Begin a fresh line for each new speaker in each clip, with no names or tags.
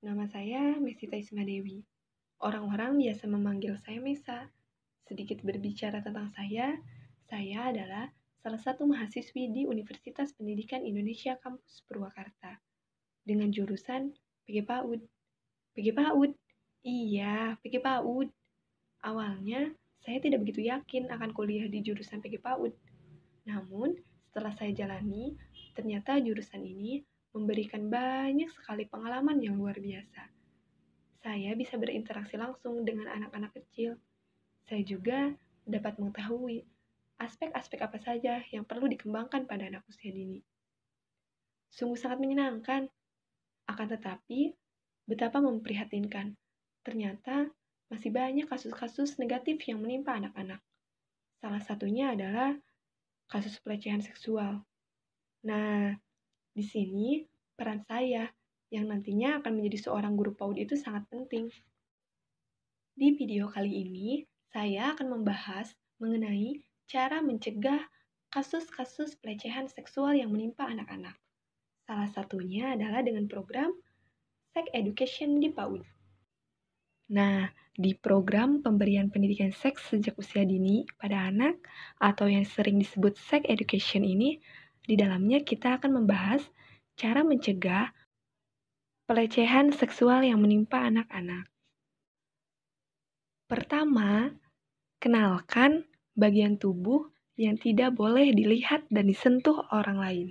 Nama saya Mesita Isma Dewi. Orang-orang biasa memanggil saya Mesa. Sedikit berbicara tentang saya, saya adalah salah satu mahasiswi di Universitas Pendidikan Indonesia Kampus Purwakarta dengan jurusan PG PAUD. PG PAUD? Iya, PG PAUD. Awalnya, saya tidak begitu yakin akan kuliah di jurusan PG PAUD. Namun, setelah saya jalani, ternyata jurusan ini memberikan banyak sekali pengalaman yang luar biasa. Saya bisa berinteraksi langsung dengan anak-anak kecil. Saya juga dapat mengetahui aspek-aspek apa saja yang perlu dikembangkan pada anak usia dini. Sungguh sangat menyenangkan. Akan tetapi, betapa memprihatinkan. Ternyata masih banyak kasus-kasus negatif yang menimpa anak-anak. Salah satunya adalah kasus pelecehan seksual. Nah, di sini, peran saya yang nantinya akan menjadi seorang guru PAUD itu sangat penting. Di video kali ini, saya akan membahas mengenai cara mencegah kasus-kasus pelecehan seksual yang menimpa anak-anak. Salah satunya adalah dengan program Sex Education di PAUD. Nah, di program pemberian pendidikan seks sejak usia dini pada anak atau yang sering disebut Sex Education ini di dalamnya kita akan membahas cara mencegah pelecehan seksual yang menimpa anak-anak. Pertama, kenalkan bagian tubuh yang tidak boleh dilihat dan disentuh orang lain.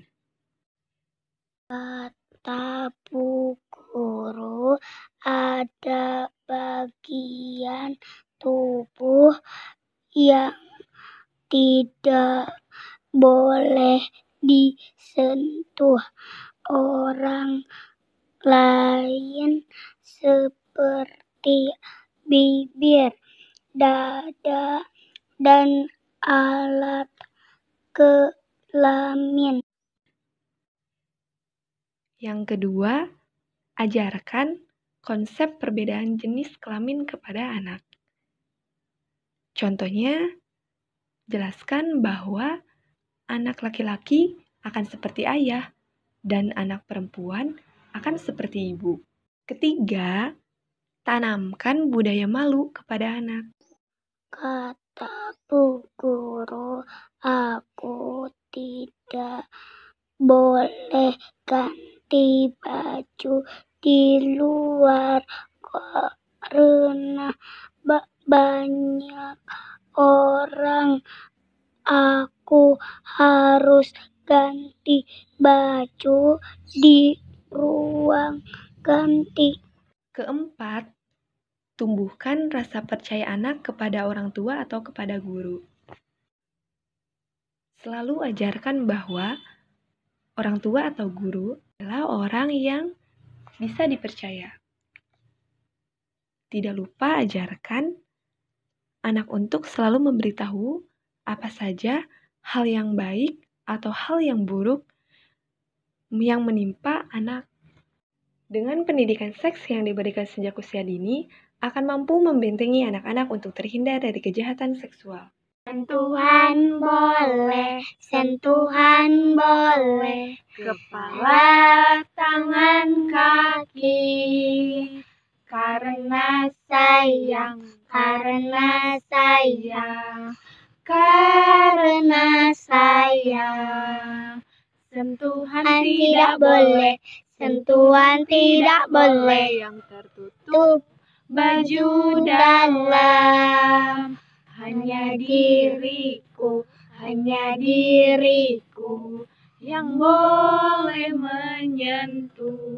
Kata Bu Guru, ada bagian tubuh yang tidak boleh disentuh orang lain seperti bibir, dada, dan alat kelamin.
Yang kedua, ajarkan konsep perbedaan jenis kelamin kepada anak. Contohnya, jelaskan bahwa anak laki-laki akan seperti ayah dan anak perempuan akan seperti ibu. Ketiga, tanamkan budaya malu kepada anak.
Kata bu guru, aku tidak boleh ganti baju di luar karena banyak orang aku
baju di ruang ganti. Keempat, tumbuhkan rasa percaya anak kepada orang tua atau kepada guru. Selalu ajarkan bahwa orang tua atau guru adalah orang yang bisa dipercaya. Tidak lupa ajarkan anak untuk selalu memberitahu apa saja hal yang baik atau hal yang buruk yang menimpa anak. Dengan pendidikan seks yang diberikan sejak usia dini, akan mampu membentengi anak-anak untuk terhindar dari kejahatan seksual.
Sentuhan boleh, sentuhan boleh, kepala, tangan, kaki. Karena sayang, karena sayang, karena sayang. Sentuhan tidak boleh, sentuhan tidak boleh yang tertutup baju dalam.
Hanya diriku,
hanya diriku yang boleh menyentuh.